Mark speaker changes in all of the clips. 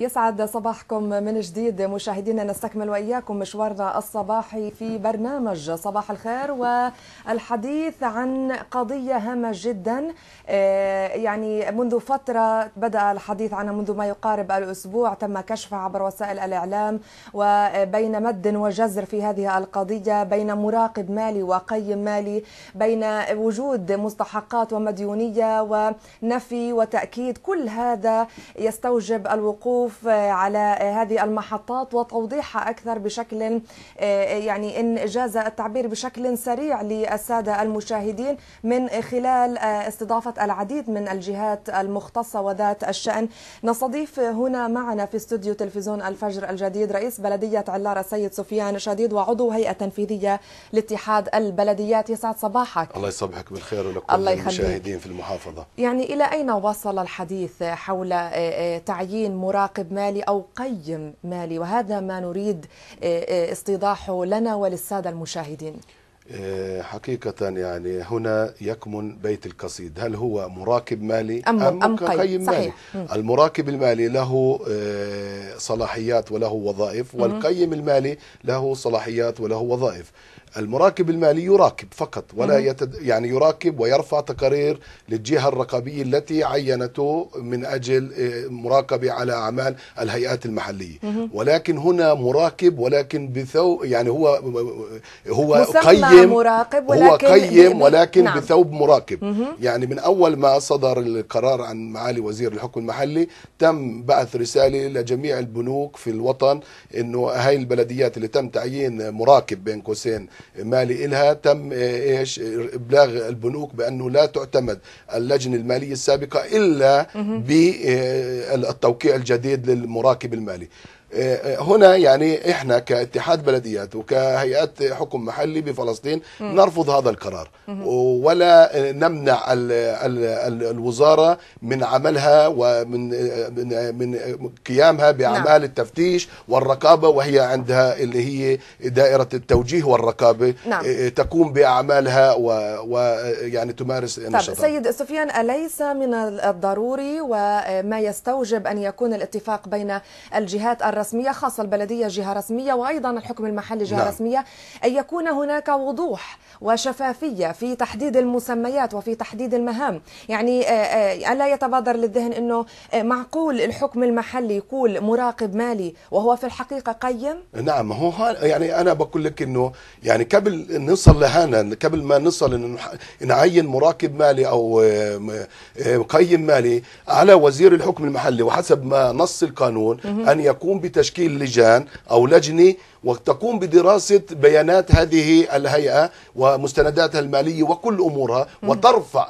Speaker 1: يسعد صباحكم من جديد مشاهدينا نستكمل واياكم مشوارنا الصباحي في برنامج صباح الخير والحديث عن قضيه هامه جدا آه، يعني منذ فتره بدا الحديث عنها منذ ما يقارب الاسبوع تم كشفها عبر وسائل الاعلام وبين مد وجزر في هذه القضيه بين مراقب مالي وقيم مالي بين وجود مستحقات ومديونيه ونفي وتاكيد كل هذا يستوجب الوقوف الوقوف آه، على آه، هذه المحطات وتوضيحها أكثر بشكل آه، يعني إن جاز التعبير بشكل سريع للسادة المشاهدين من خلال استضافة العديد من الجهات المختصة وذات الشأن نستضيف هنا معنا في استوديو تلفزيون الفجر الجديد رئيس بلدية علارة السيد سفيان شديد وعضو هيئة تنفيذية لاتحاد البلديات يسعد صباحك
Speaker 2: الله يصبحك بالخير ولكل المشاهدين في المحافظة
Speaker 1: يعني إلى أين وصل الحديث حول تعيين مراقب راقب مالي أو قيم مالي وهذا ما نريد آه، آه، استيضاحه لنا وللسادة المشاهدين
Speaker 2: آه، حقيقة يعني هنا يكمن بيت القصيد هل هو مراقب مالي أم, أم, أم قيم, قيم مالي صحيح. المراقب المالي له صلاحيات وله وظائف والقيم المالي له صلاحيات وله وظائف المراقب المالي يراقب فقط ولا يتد يعني يراقب ويرفع تقارير للجهة الرقابية التي عينته من أجل آه، مراقبة على أعمال الهيئات المحلية ولكن هنا مراقب ولكن بثوب يعني هو هو قيم مراقب
Speaker 1: ولكن هو قيم نعم. ولكن نعم. بثوب مراقب
Speaker 2: يعني من أول ما صدر القرار عن معالي وزير الحكم المحلي تم بعث رسالة لجميع البنوك في الوطن أنه هاي البلديات اللي تم تعيين مراقب بين قوسين مالي إلها تم آه، إيش إبلاغ البنوك بأنه لا تعتمد اللجنة المالية السابقة إلا بالتوقيع آه، الجديد للمراكب المالي آه، آه، هنا يعني احنا كاتحاد بلديات وكهيئات حكم محلي بفلسطين م. نرفض هذا القرار م. ولا نمنع الـ الـ الـ الوزاره من عملها ومن آه، من, من قيامها باعمال نعم. التفتيش والرقابه وهي عندها اللي هي دائره التوجيه والرقابه نعم. تقوم باعمالها ويعني تمارس طيب، نشاطها طب سيد
Speaker 1: سفيان اليس من الضروري وما يستوجب ان يكون الاتفاق بين الجهات الرقابة رسمية خاصة البلدية جهة رسمية وأيضا الحكم المحلي جهة نعم. رسمية أن يكون هناك وضوح وشفافية في تحديد المسميات وفي تحديد المهام يعني آه، آه، ألا يتبادر للذهن أنه آه، معقول الحكم المحلي يقول مراقب مالي وهو في الحقيقة قيم
Speaker 2: نعم هو يعني أنا بقول لك أنه يعني قبل نصل لهنا قبل ما نصل نعين مراقب مالي أو قيم مالي على وزير الحكم المحلي وحسب ما نص القانون أن يقوم بتشكيل لجان أو لجنة وتقوم بدراسة بيانات هذه الهيئة ومستنداتها المالية وكل أمورها وترفع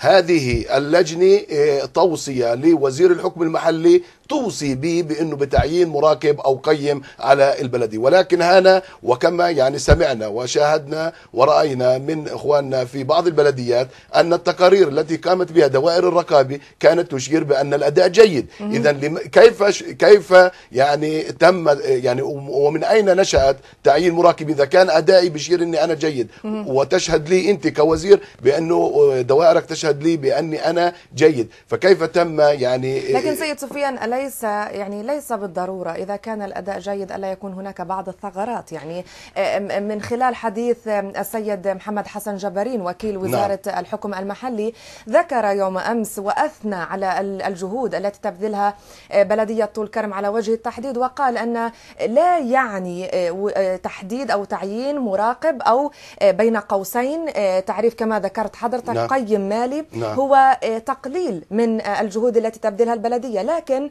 Speaker 2: هذه اللجنة آه، توصية لوزير الحكم المحلي توصي به بأنه بتعيين مراقب أو قيم على البلدي ولكن هنا وكما يعني سمعنا وشاهدنا ورأينا من إخواننا في بعض البلديات أن التقارير التي قامت بها دوائر الرقابة كانت تشير بأن الأداء جيد إذا كيف كيف يعني تم يعني ومن أين نشأت تعيين مراقب إذا كان أدائي بشير أني أنا جيد وتشهد لي أنت كوزير بأنه دوائرك تشهد لي بأني أنا جيد فكيف تم يعني لكن
Speaker 1: سيد سفيان الا ليس يعني ليس بالضروره اذا كان الاداء جيد الا يكون هناك بعض الثغرات يعني آه، من خلال حديث السيد محمد حسن جبرين وكيل نعم. وزاره نعم. الحكم المحلي ذكر يوم امس واثنى على الجهود التي تبذلها آه، بلديه طول كرم على وجه التحديد وقال ان لا يعني آه، تحديد او تعيين مراقب او بين قوسين تعريف كما ذكرت حضرتك نعم. قيم مالي نعم. هو تقليل من الجهود التي تبذلها البلديه لكن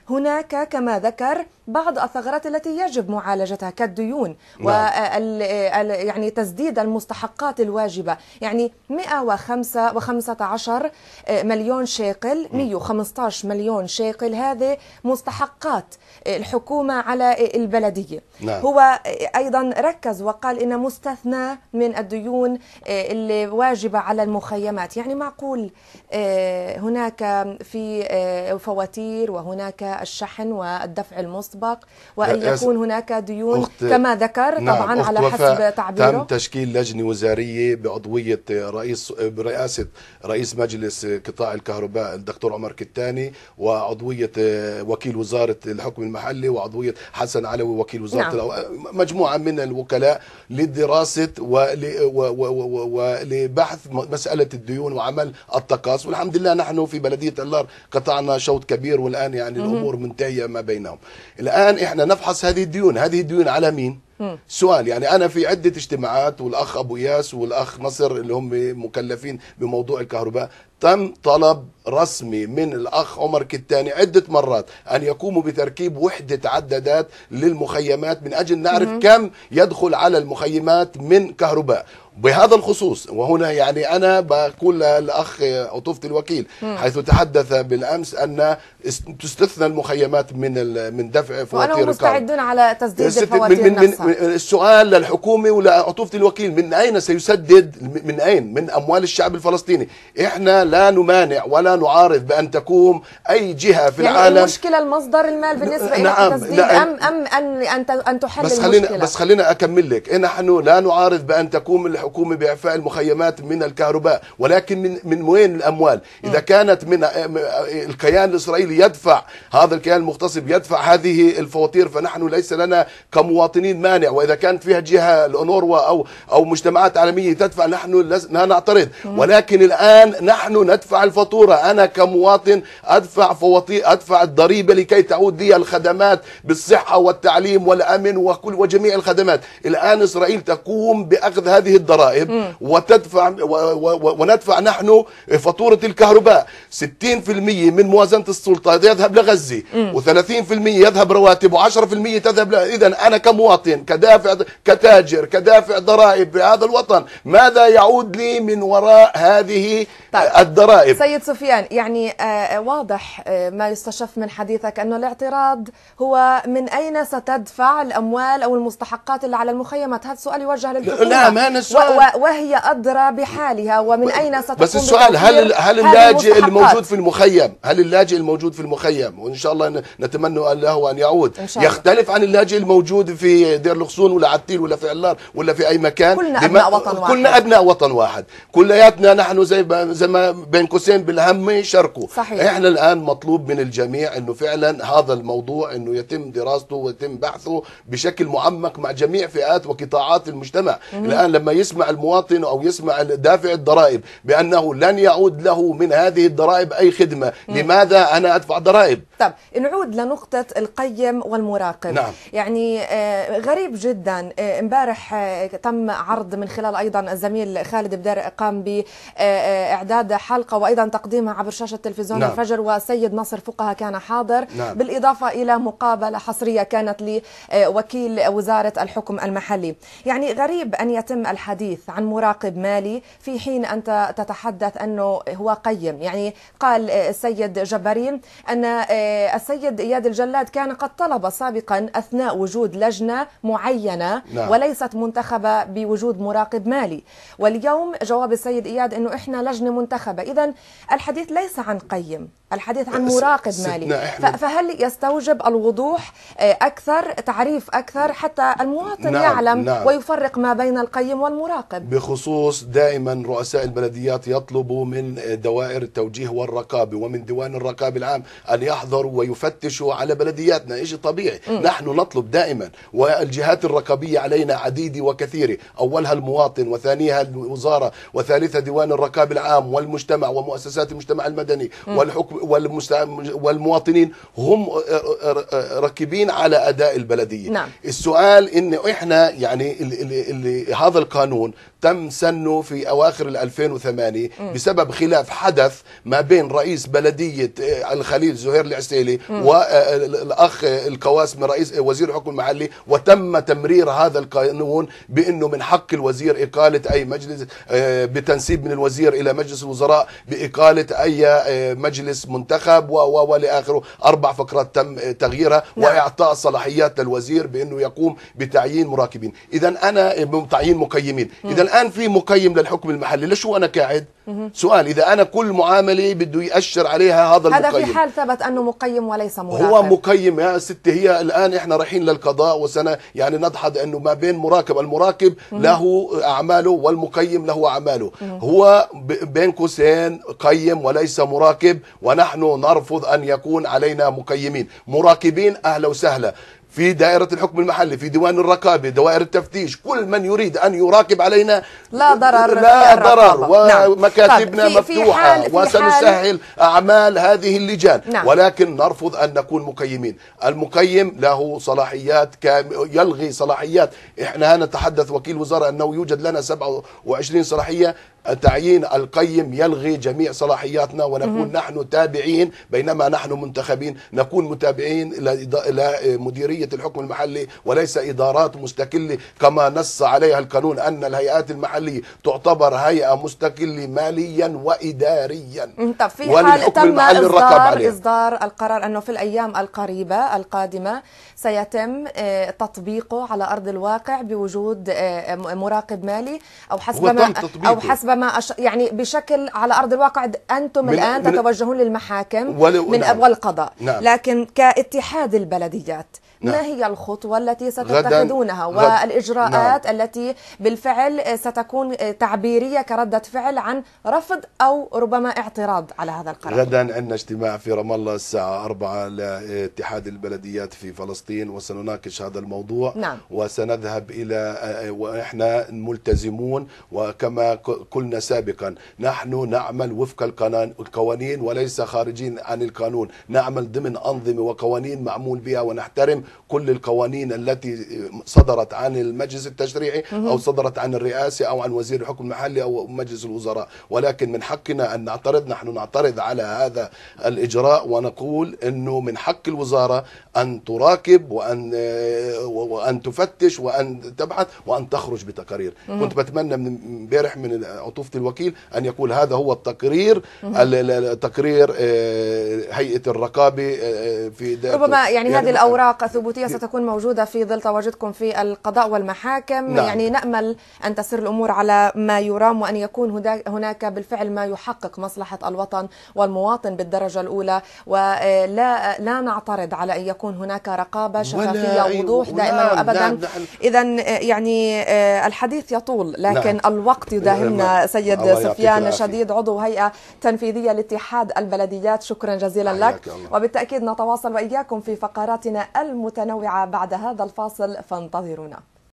Speaker 1: هناك كما ذكر بعض الثغرات التي يجب معالجتها كالديون نعم. وال يعني تسديد المستحقات الواجبة يعني 115 مليون شيقل 115 نعم. مليون شيقل هذه مستحقات الحكومة على البلدية نعم. هو أيضا ركز وقال إن مستثنى من الديون اللي واجبة على المخيمات يعني معقول آه، هناك في آه، فواتير وهناك الشحن والدفع المسبق وأن يكون هناك ديون كما ذكر نعم طبعا على حسب تعبيره تم
Speaker 2: تشكيل لجنة وزارية بعضوية رئيس برئاسة رئيس مجلس قطاع الكهرباء الدكتور عمر كتاني وعضوية وكيل وزارة الحكم المحلي وعضوية حسن علوي وكيل وزارة نعم. الأو... مجموعة من الوكلاء لدراسة ولبحث مسألة الديون وعمل التقاص والحمد لله نحن في بلدية اللار قطعنا شوط كبير والآن يعني الأمور الأمور منتهية ما بينهم الآن إحنا نفحص هذه الديون هذه الديون على مين؟ سؤال يعني انا في عده اجتماعات والاخ ابو ياس والاخ نصر اللي هم مكلفين بموضوع الكهرباء تم طلب رسمي من الاخ عمر كتاني عده مرات ان يقوموا بتركيب وحده عدادات للمخيمات من اجل نعرف كم يدخل على المخيمات من كهرباء بهذا الخصوص وهنا يعني انا بقول للاخ عطوفه الوكيل حيث تحدث بالامس ان تستثنى المخيمات من من دفع فواتير الكهرباء مستعدون
Speaker 1: على تسديد الفواتير من, من,
Speaker 2: السؤال للحكومه ولعطوفه الوكيل من أين سيسدد من أين من أموال الشعب الفلسطيني إحنا لا نمانع ولا نعارض بأن تقوم أي جهة في يعني العالم المشكلة
Speaker 1: المصدر المال بالنسبة نعم إلى نعم أم أم أن أن تحل بس المشكلة. بس
Speaker 2: خلينا أكمل لك نحن لا نعارض بأن تقوم الحكومة بإعفاء المخيمات من الكهرباء ولكن من من وين الأموال إذا كانت من الكيان الإسرائيلي يدفع هذا الكيان المغتصب يدفع هذه الفواتير فنحن ليس لنا كمواطنين مانع مانع واذا كان فيها جهه الانوروا او او مجتمعات عالميه تدفع نحن لا نعترض ولكن الان نحن ندفع الفاتوره انا كمواطن ادفع فواتير ادفع الضريبه لكي تعود لي الخدمات بالصحه والتعليم والامن وكل وجميع الخدمات الان اسرائيل تقوم باخذ هذه الضرائب وتدفع و و وندفع نحن فاتوره الكهرباء 60% من موازنه السلطه يذهب لغزه و30% يذهب رواتب و10% تذهب اذا انا كمواطن كدافع كتاجر كدافع ضرائب بهذا الوطن ماذا يعود لي من وراء هذه طيب. الضرائب
Speaker 1: سيد سفيان يعني آه، آه، واضح آه، ما يستشف من حديثك أنه الاعتراض هو من أين ستدفع الأموال أو المستحقات اللي على المخيمات هذا السؤال يوجه للحكومة لا ما السؤال وهي أدرى بحالها ومن أين ستقوم بس السؤال هل هل اللاجئ الموجود في
Speaker 2: المخيم هل اللاجئ الموجود في المخيم وإن شاء الله نتمنى له أن يعود إن شاء الله. يختلف عن اللاجئ الموجود في دير دير اللغصون ولا عتيل ولا في علار ولا في اي مكان كلنا ابناء وطن واحد كلنا ابناء وطن واحد كلياتنا نحن زي زي ما بين قوسين بالهم شركوا صحيح. احنا الان مطلوب من الجميع انه فعلا هذا الموضوع انه يتم دراسته ويتم بحثه بشكل معمق مع جميع فئات وقطاعات المجتمع مم. الان لما يسمع المواطن او يسمع دافع الضرائب بانه لن يعود له من هذه الضرائب اي خدمه مم. لماذا انا ادفع ضرائب
Speaker 1: طب نعود لنقطه القيم والمراقب نعم. يعني آه، غريب قريب جدا آه، امبارح آه، تم عرض من خلال ايضا الزميل خالد بدر قام باعداد حلقه وايضا تقديمها عبر شاشه تلفزيون نعم. الفجر والسيد نصر فقها كان حاضر نعم. بالاضافه الى مقابله حصريه كانت لوكيل وزاره الحكم المحلي يعني غريب ان يتم الحديث عن مراقب مالي في حين انت تتحدث انه هو قيم يعني قال آه، السيد جبارين ان السيد اياد الجلاد كان قد طلب سابقا اثناء وجود لجنه معينة نعم. وليست منتخبة بوجود مراقب مالي واليوم جواب السيد إياد أنه إحنا لجنة منتخبة إذا الحديث ليس عن قيم الحديث عن مراقب مالي فهل يستوجب الوضوح آه، أكثر تعريف أكثر حتى المواطن نعم يعلم نعم ويفرق ما بين القيم والمراقب
Speaker 2: بخصوص دائما رؤساء البلديات يطلبوا من دوائر التوجيه والرقابة ومن ديوان الرقابة العام أن يحضروا ويفتشوا على بلدياتنا شيء طبيعي م. نحن نطلب دائما والجهة الجهات الرقابية علينا عديدة وكثيرة أولها المواطن وثانيها الوزارة وثالثها ديوان الرقاب العام والمجتمع ومؤسسات المجتمع المدني والحكم والمواطنين هم آه، آه، آه، ركبين على أداء البلدية نعم. السؤال إن إحنا يعني اللي اللي هذا القانون تم سنه في أواخر 2008 بسبب خلاف حدث ما بين رئيس بلدية الخليل زهير العسيلي والأخ القواسم رئيس وزير الحكم المحلي وتم تم تمرير هذا القانون بانه من حق الوزير اقاله اي مجلس آه، بتنسيب من الوزير الى مجلس الوزراء باقاله اي آه، مجلس منتخب و و اخره اربع فقرات تم آه، تغييرها نعم. واعطاء صلاحيات للوزير بانه يقوم بتعيين مراكبين اذا انا بتعيين مقيمين اذا الان في مقيم للحكم المحلي ليش انا قاعد سؤال اذا انا كل معامله بده ياشر عليها هذا المقيم هذا في حال
Speaker 1: ثبت انه مقيم وليس مراقب هو
Speaker 2: مقيم يا ستي هي الان احنا رايحين للقضاء وسنه يعني نضحد انه ما بين مراقب المراقب له اعماله والمقيم له اعماله هو بين قوسين قيم وليس مراقب ونحن نرفض ان يكون علينا مقيمين مراقبين اهلا وسهلا في دائرة الحكم المحلي في ديوان الرقابة دوائر التفتيش كل من يريد أن يراقب علينا لا ضرر لا ضرر نعم. طيب، ومكاتبنا نعم. مفتوحة وسنسهل أعمال هذه اللجان نعم. ولكن نرفض أن نكون مقيمين المقيم له صلاحيات كام يلغي صلاحيات إحنا نتحدث وكيل وزارة أنه يوجد لنا 27 صلاحية تعيين القيم يلغي جميع صلاحياتنا ونكون مم. نحن تابعين بينما نحن منتخبين نكون متابعين إلى مديرية الحكم المحلي وليس إدارات مستقلة كما نص عليها القانون أن الهيئات المحلية تعتبر هيئة مستقلة ماليا وإداريا
Speaker 1: طب في حال تم إصدار, إصدار القرار أنه في الأيام القريبة القادمة سيتم آه، تطبيقه على أرض الواقع بوجود آه، مراقب مالي أو حسب ما أو حسب ربما أش... يعني بشكل على ارض الواقع انتم من الان من تتوجهون للمحاكم ولو... من نعم. ابواب القضاء نعم. لكن كاتحاد البلديات نعم. ما هي الخطوة التي ستتخذونها والإجراءات نعم. التي بالفعل ستكون تعبيرية كردة فعل عن رفض أو ربما اعتراض على هذا القرار غدا عندنا
Speaker 2: اجتماع في رام الله الساعة 4 لاتحاد البلديات في فلسطين وسنناقش هذا الموضوع نعم. وسنذهب إلى وإحنا ملتزمون وكما قلنا سابقا نحن نعمل وفق القوانين وليس خارجين عن القانون نعمل ضمن أنظمة وقوانين معمول بها ونحترم كل القوانين التي صدرت عن المجلس التشريعي أو صدرت عن الرئاسة أو عن وزير الحكم المحلي أو مجلس الوزراء ولكن من حقنا أن نعترض نحن نعترض على هذا الإجراء ونقول أنه من حق الوزارة أن تراقب وأن وأن تفتش وأن تبحث وأن تخرج بتقارير كنت بتمنى من امبارح من عطوفة الوكيل أن يقول هذا هو التقرير تقرير آه، هيئة الرقابة آه، آه، في ربما يعني هذه يعني الأوراق
Speaker 1: الثبوتية ستكون موجودة في ظل تواجدكم في القضاء والمحاكم نعم. يعني نأمل أن تسير الأمور على ما يرام وأن يكون هناك بالفعل ما يحقق مصلحة الوطن والمواطن بالدرجة الأولى ولا لا نعترض على أن يكون هناك رقابة شفافية وضوح دائما وأبدا إذا يعني آه، الحديث يطول نعم. لكن نعم. الوقت يداهمنا سيد سفيان شديد عضو هيئة تنفيذية لاتحاد البلديات شكرا جزيلا لك وبالتأكيد نتواصل وإياكم في فقراتنا المت متنوعة بعد هذا الفاصل فانتظرونا